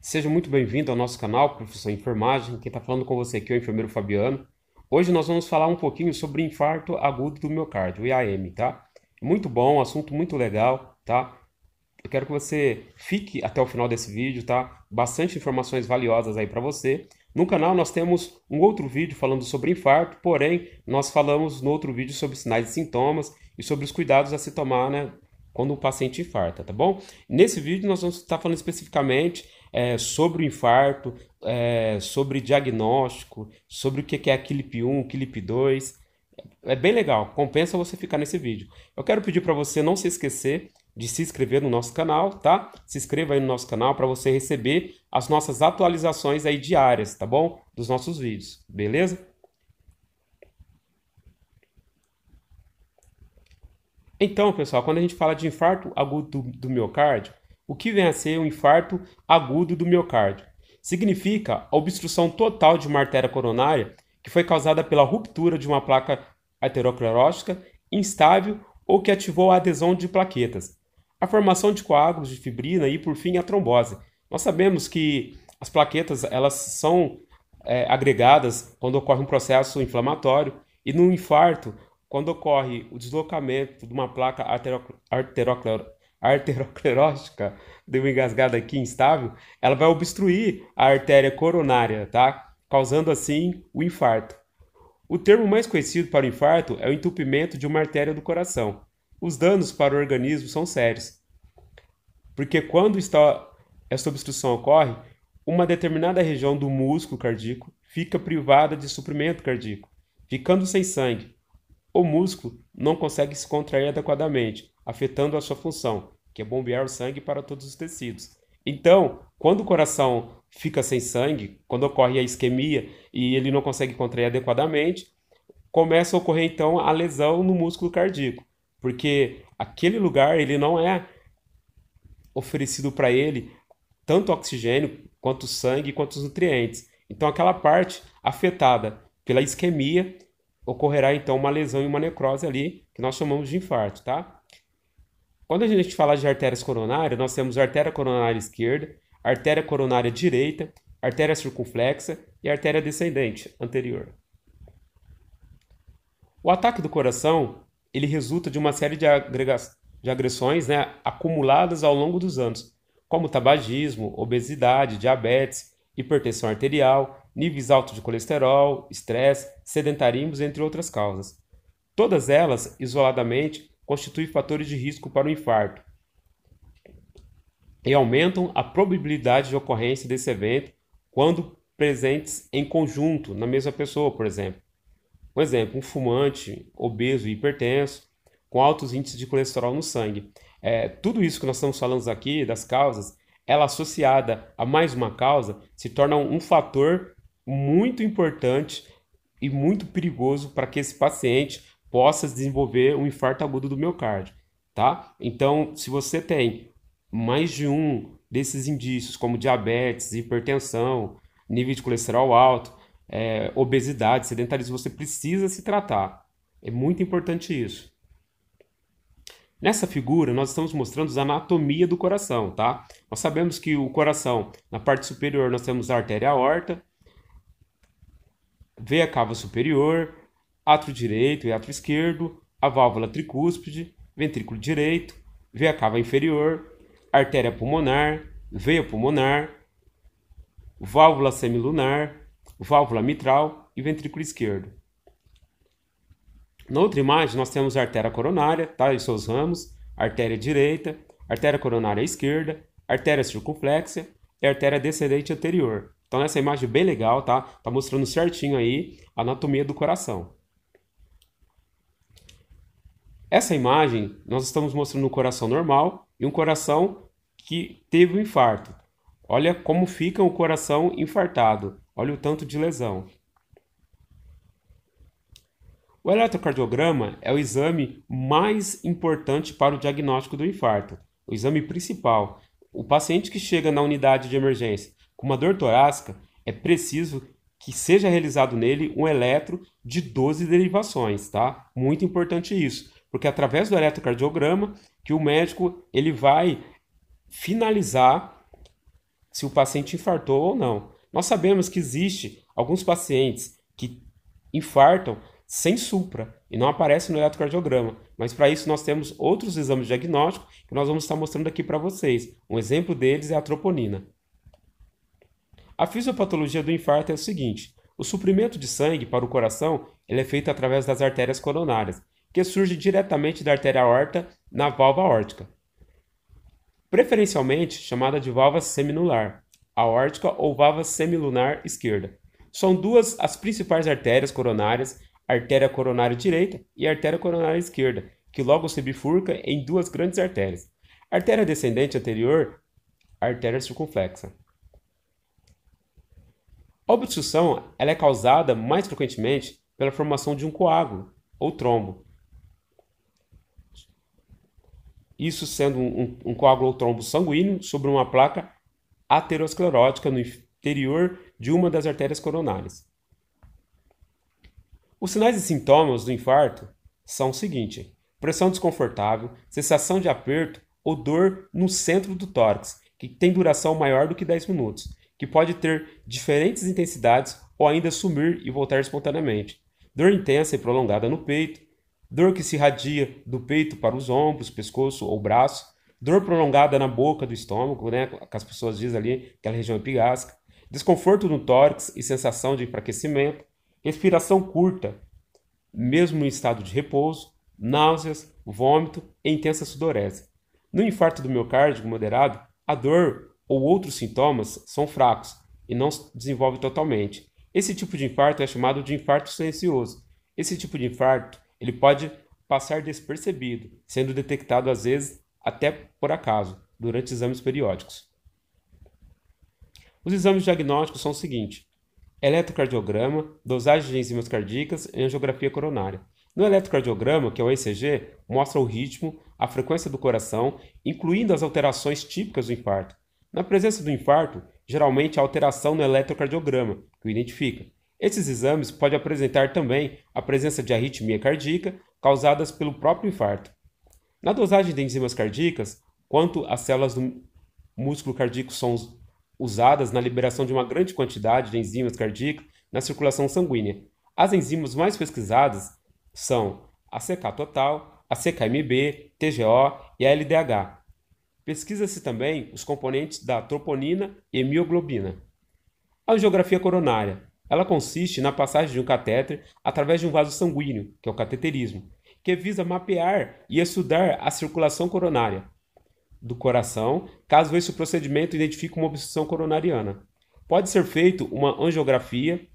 Seja muito bem-vindo ao nosso canal em Enfermagem. Quem está falando com você aqui é o enfermeiro Fabiano. Hoje nós vamos falar um pouquinho sobre infarto agudo do miocárdio, IAM, tá? Muito bom, assunto muito legal, tá? Eu quero que você fique até o final desse vídeo, tá? Bastante informações valiosas aí para você. No canal nós temos um outro vídeo falando sobre infarto, porém nós falamos no outro vídeo sobre sinais e sintomas e sobre os cuidados a se tomar né, quando o paciente infarta, tá bom? Nesse vídeo nós vamos estar falando especificamente é, sobre o infarto, é, sobre diagnóstico, sobre o que é a CLIP 1, CLIP 2. É bem legal, compensa você ficar nesse vídeo. Eu quero pedir para você não se esquecer de se inscrever no nosso canal, tá? Se inscreva aí no nosso canal para você receber as nossas atualizações aí diárias, tá bom? Dos nossos vídeos, beleza? Então, pessoal, quando a gente fala de infarto agudo do, do miocárdio, o que vem a ser um infarto agudo do miocárdio? Significa a obstrução total de uma artéria coronária que foi causada pela ruptura de uma placa aterosclerótica instável ou que ativou a adesão de plaquetas, a formação de coágulos de fibrina e, por fim, a trombose. Nós sabemos que as plaquetas elas são é, agregadas quando ocorre um processo inflamatório e no infarto, quando ocorre o deslocamento de uma placa arteroclerótica, arteroclerótica, deu uma engasgada aqui instável, ela vai obstruir a artéria coronária, tá? Causando assim o infarto. O termo mais conhecido para o infarto é o entupimento de uma artéria do coração os danos para o organismo são sérios. Porque quando está, essa obstrução ocorre, uma determinada região do músculo cardíaco fica privada de suprimento cardíaco, ficando sem sangue. O músculo não consegue se contrair adequadamente, afetando a sua função, que é bombear o sangue para todos os tecidos. Então, quando o coração fica sem sangue, quando ocorre a isquemia e ele não consegue contrair adequadamente, começa a ocorrer então a lesão no músculo cardíaco. Porque aquele lugar, ele não é oferecido para ele tanto oxigênio, quanto sangue, quanto os nutrientes. Então aquela parte afetada pela isquemia ocorrerá então uma lesão e uma necrose ali, que nós chamamos de infarto, tá? Quando a gente fala de artérias coronárias, nós temos artéria coronária esquerda, artéria coronária direita, artéria circunflexa e artéria descendente anterior. O ataque do coração ele resulta de uma série de, de agressões né, acumuladas ao longo dos anos, como tabagismo, obesidade, diabetes, hipertensão arterial, níveis altos de colesterol, estresse, sedentarismo, entre outras causas. Todas elas, isoladamente, constituem fatores de risco para o infarto e aumentam a probabilidade de ocorrência desse evento quando presentes em conjunto na mesma pessoa, por exemplo. Um exemplo, um fumante, obeso e hipertenso, com altos índices de colesterol no sangue. É, tudo isso que nós estamos falando aqui, das causas, ela associada a mais uma causa, se torna um, um fator muito importante e muito perigoso para que esse paciente possa desenvolver um infarto agudo do miocárdio, tá? Então, se você tem mais de um desses indícios, como diabetes, hipertensão, nível de colesterol alto, é, obesidade, sedentarismo, você precisa se tratar. É muito importante isso. Nessa figura, nós estamos mostrando a anatomia do coração, tá? Nós sabemos que o coração, na parte superior, nós temos a artéria aorta, veia cava superior, átrio direito e átrio esquerdo, a válvula tricúspide, ventrículo direito, veia cava inferior, artéria pulmonar, veia pulmonar, válvula semilunar, válvula mitral e ventrículo esquerdo. Na outra imagem, nós temos a artéria coronária, tá, e seus ramos, artéria direita, artéria coronária esquerda, artéria circunflexa e artéria descendente anterior. Então, essa imagem é bem legal, tá? Tá mostrando certinho aí a anatomia do coração. Essa imagem, nós estamos mostrando um coração normal e um coração que teve um infarto. Olha como fica um coração infartado. Olha o tanto de lesão. O eletrocardiograma é o exame mais importante para o diagnóstico do infarto, o exame principal. O paciente que chega na unidade de emergência com uma dor torácica é preciso que seja realizado nele um eletro de 12 derivações, tá? Muito importante isso, porque é através do eletrocardiograma que o médico ele vai finalizar se o paciente infartou ou não. Nós sabemos que existe alguns pacientes que infartam sem supra e não aparece no eletrocardiograma, mas para isso nós temos outros exames diagnósticos que nós vamos estar mostrando aqui para vocês. Um exemplo deles é a troponina. A fisiopatologia do infarto é o seguinte: o suprimento de sangue para o coração ele é feito através das artérias coronárias, que surge diretamente da artéria aorta na válvula aórtica, preferencialmente chamada de válvula seminular aórtica ou vava semilunar esquerda. São duas as principais artérias coronárias, artéria coronária direita e artéria coronária esquerda, que logo se bifurca em duas grandes artérias. Artéria descendente anterior, artéria circunflexa. A obstrução ela é causada mais frequentemente pela formação de um coágulo ou trombo. Isso sendo um, um, um coágulo ou trombo sanguíneo sobre uma placa aterosclerótica no interior de uma das artérias coronárias. Os sinais e sintomas do infarto são o seguinte: pressão desconfortável, sensação de aperto ou dor no centro do tórax, que tem duração maior do que 10 minutos, que pode ter diferentes intensidades ou ainda sumir e voltar espontaneamente. Dor intensa e prolongada no peito, dor que se irradia do peito para os ombros, pescoço ou braço, dor prolongada na boca do estômago, né, que as pessoas dizem ali, aquela região epigástrica, desconforto no tórax e sensação de enfraquecimento, respiração curta, mesmo em estado de repouso, náuseas, vômito e intensa sudorese. No infarto do miocárdio moderado, a dor ou outros sintomas são fracos e não se desenvolve totalmente. Esse tipo de infarto é chamado de infarto silencioso. Esse tipo de infarto ele pode passar despercebido, sendo detectado às vezes até por acaso, durante exames periódicos. Os exames diagnósticos são os seguintes: eletrocardiograma, dosagem de enzimas cardíacas e angiografia coronária. No eletrocardiograma, que é o ECG, mostra o ritmo, a frequência do coração, incluindo as alterações típicas do infarto. Na presença do infarto, geralmente há alteração no eletrocardiograma, que o identifica. Esses exames podem apresentar também a presença de arritmia cardíaca causadas pelo próprio infarto. Na dosagem de enzimas cardíacas, quanto as células do músculo cardíaco são usadas na liberação de uma grande quantidade de enzimas cardíacas na circulação sanguínea. As enzimas mais pesquisadas são a CK total, a CKMB, TGO e a LDH. Pesquisa-se também os componentes da troponina e mioglobina. A angiografia coronária. Ela consiste na passagem de um catéter através de um vaso sanguíneo, que é o cateterismo, que visa mapear e estudar a circulação coronária do coração, caso esse procedimento identifique uma obstrução coronariana. Pode ser feito uma angiografia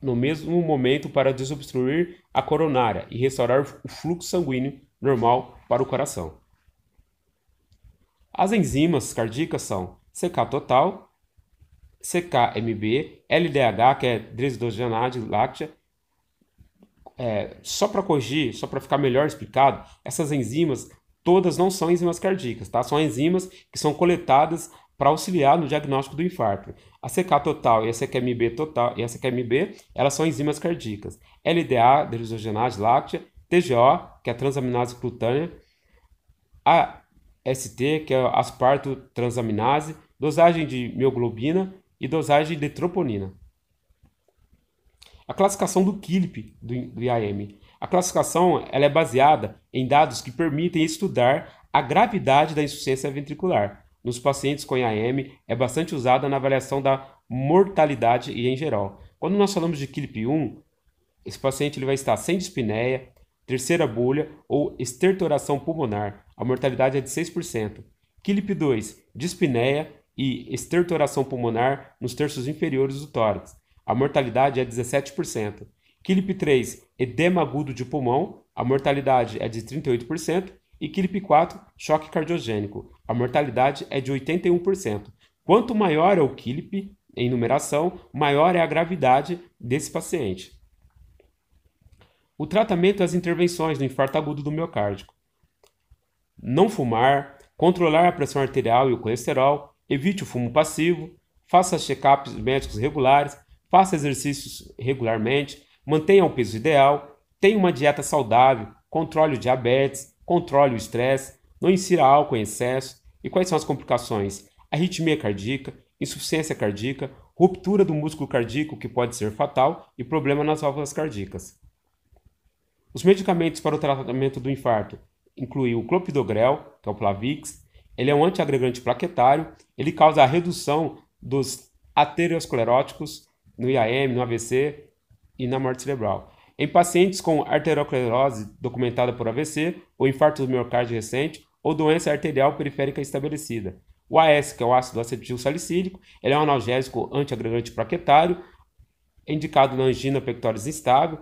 no mesmo momento para desobstruir a coronária e restaurar o fluxo sanguíneo normal para o coração. As enzimas cardíacas são CK total, CKMB, LDH, que é desidrogenase láctea, é, só para corrigir, só para ficar melhor explicado, essas enzimas todas não são enzimas cardíacas, tá? São enzimas que são coletadas para auxiliar no diagnóstico do infarto. A CK total e a CQMB total e a CQMB, elas são enzimas cardíacas. LDA, derisogenase láctea, TGO, que é a transaminase cutânea, AST, que é a asparto transaminase, dosagem de mioglobina e dosagem de troponina. A classificação do KILP do, do IAM. A classificação ela é baseada em dados que permitem estudar a gravidade da insuficiência ventricular. Nos pacientes com IAM, é bastante usada na avaliação da mortalidade e em geral. Quando nós falamos de KILP1, esse paciente ele vai estar sem dispneia, terceira bolha ou estertoração pulmonar. A mortalidade é de 6%. KILP2, dispneia e estertoração pulmonar nos terços inferiores do tórax a mortalidade é 17%. Clip 3, edema agudo de pulmão, a mortalidade é de 38%. E clip 4, choque cardiogênico, a mortalidade é de 81%. Quanto maior é o clip em numeração, maior é a gravidade desse paciente. O tratamento e as intervenções do infarto agudo do miocárdio. Não fumar, controlar a pressão arterial e o colesterol, evite o fumo passivo, faça check-ups médicos regulares, faça exercícios regularmente, mantenha o peso ideal, tenha uma dieta saudável, controle o diabetes, controle o estresse, não insira álcool em excesso. E quais são as complicações? Arritmia cardíaca, insuficiência cardíaca, ruptura do músculo cardíaco, que pode ser fatal, e problema nas válvulas cardíacas. Os medicamentos para o tratamento do infarto incluem o clopidogrel, que é o Plavix, ele é um antiagregante plaquetário, ele causa a redução dos ateroscleróticos no IAM, no AVC e na morte cerebral. Em pacientes com arteriosclerose documentada por AVC, ou infarto do miocárdio recente, ou doença arterial periférica estabelecida. O AS, que é o ácido acetil salicílico, ele é um analgésico antiagregante plaquetário, indicado na angina pectoris instável,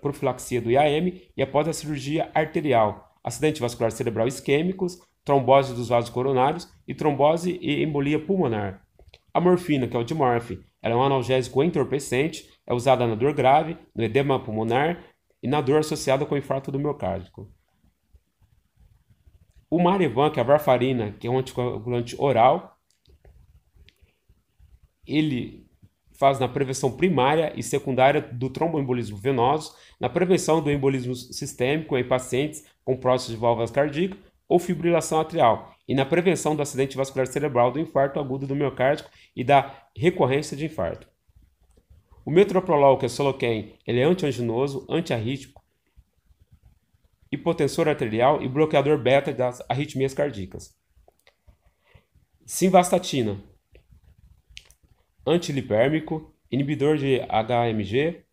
profilaxia do IAM e após a cirurgia arterial, acidente vascular cerebral isquêmicos, trombose dos vasos coronários e trombose e embolia pulmonar. A morfina, que é o dimorf, ela é um analgésico entorpecente, é usada na dor grave, no edema pulmonar e na dor associada com infarto do miocárdico. O Marevan, que é a varfarina, que é um anticoagulante oral, ele faz na prevenção primária e secundária do tromboembolismo venoso, na prevenção do embolismo sistêmico em pacientes com próstase de válvulas cardíacas ou fibrilação atrial e na prevenção do acidente vascular cerebral do infarto agudo do miocárdio e da recorrência de infarto. O metoprolol, que é soloquem, ele é antianginoso, antiarrítmico, hipotensor arterial e bloqueador beta das arritmias cardíacas. Simvastatina, antilipérmico, inibidor de HMG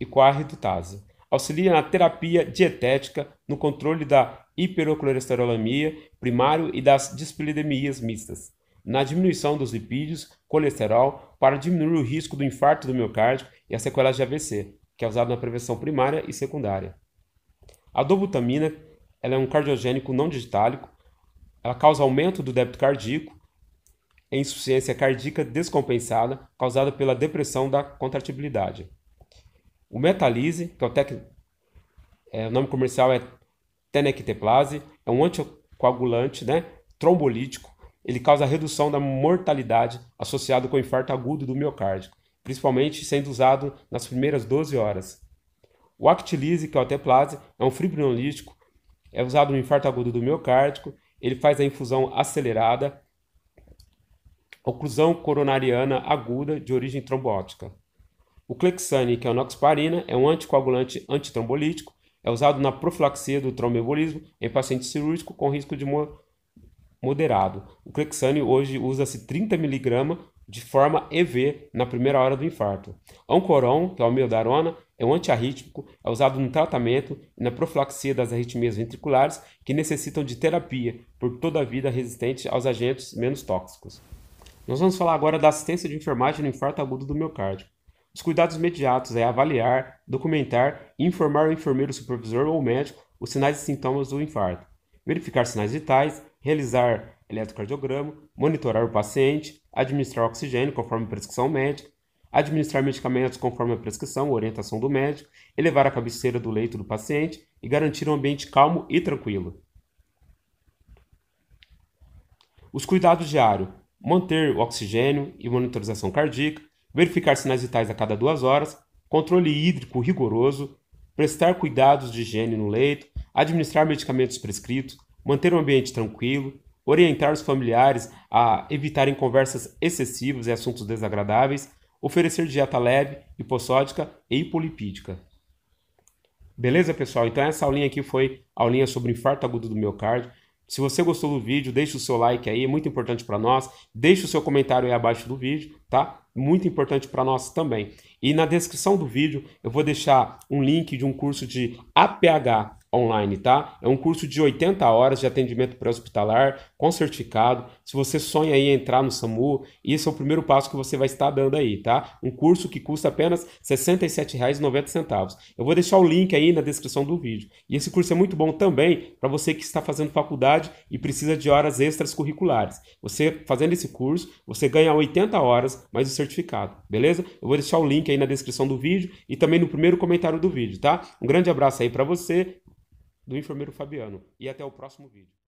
e coarredutase. Auxilia na terapia dietética, no controle da hiperocholesterolemia primário e das dispilidemias mistas na diminuição dos lipídios, colesterol, para diminuir o risco do infarto do miocárdio e as sequelas de AVC, que é usado na prevenção primária e secundária. A dobutamina ela é um cardiogênico não digitálico, ela causa aumento do débito cardíaco, e insuficiência cardíaca descompensada causada pela depressão da contratibilidade. O metalize, que é o, tec... é, o nome comercial é tenecteplase, é um anticoagulante né, trombolítico ele causa redução da mortalidade associado com infarto agudo do miocárdio, principalmente sendo usado nas primeiras 12 horas. O Actilise, que é o Teplase, é um fibrinolítico, é usado no infarto agudo do miocárdio, ele faz a infusão acelerada, oclusão coronariana aguda de origem trombótica. O Clexane, que é o noxparina, é um anticoagulante antitrombolítico, é usado na profilaxia do tromboembolismo em paciente cirúrgico com risco de morte moderado. O clexane hoje usa-se 30 mg de forma EV na primeira hora do infarto. Ancoron, que é o miodarona, é um antiarrítmico, é usado no tratamento e na profilaxia das arritmias ventriculares que necessitam de terapia por toda a vida resistente aos agentes menos tóxicos. Nós vamos falar agora da assistência de enfermagem no infarto agudo do miocárdio. Os cuidados imediatos é avaliar, documentar e informar o enfermeiro supervisor ou médico os sinais e sintomas do infarto, verificar sinais vitais, realizar eletrocardiograma, monitorar o paciente, administrar oxigênio conforme prescrição médica, administrar medicamentos conforme a prescrição ou orientação do médico, elevar a cabeceira do leito do paciente e garantir um ambiente calmo e tranquilo. Os cuidados diários: manter o oxigênio e monitorização cardíaca, verificar sinais vitais a cada duas horas, controle hídrico rigoroso, prestar cuidados de higiene no leito, administrar medicamentos prescritos, manter um ambiente tranquilo, orientar os familiares a evitarem conversas excessivas e assuntos desagradáveis, oferecer dieta leve, hipossódica e hipolipídica. Beleza, pessoal? Então essa aulinha aqui foi a aulinha sobre infarto agudo do miocárdio. Se você gostou do vídeo, deixe o seu like aí, é muito importante para nós. Deixe o seu comentário aí abaixo do vídeo, tá? Muito importante para nós também. E na descrição do vídeo eu vou deixar um link de um curso de APH, online, tá? É um curso de 80 horas de atendimento pré-hospitalar com certificado. Se você sonha em entrar no SAMU, esse é o primeiro passo que você vai estar dando aí, tá? Um curso que custa apenas R$ 67,90. Eu vou deixar o link aí na descrição do vídeo. E esse curso é muito bom também para você que está fazendo faculdade e precisa de horas extras curriculares. Você fazendo esse curso, você ganha 80 horas mais o certificado, beleza? Eu vou deixar o link aí na descrição do vídeo e também no primeiro comentário do vídeo, tá? Um grande abraço aí para você do enfermeiro Fabiano. E até o próximo vídeo.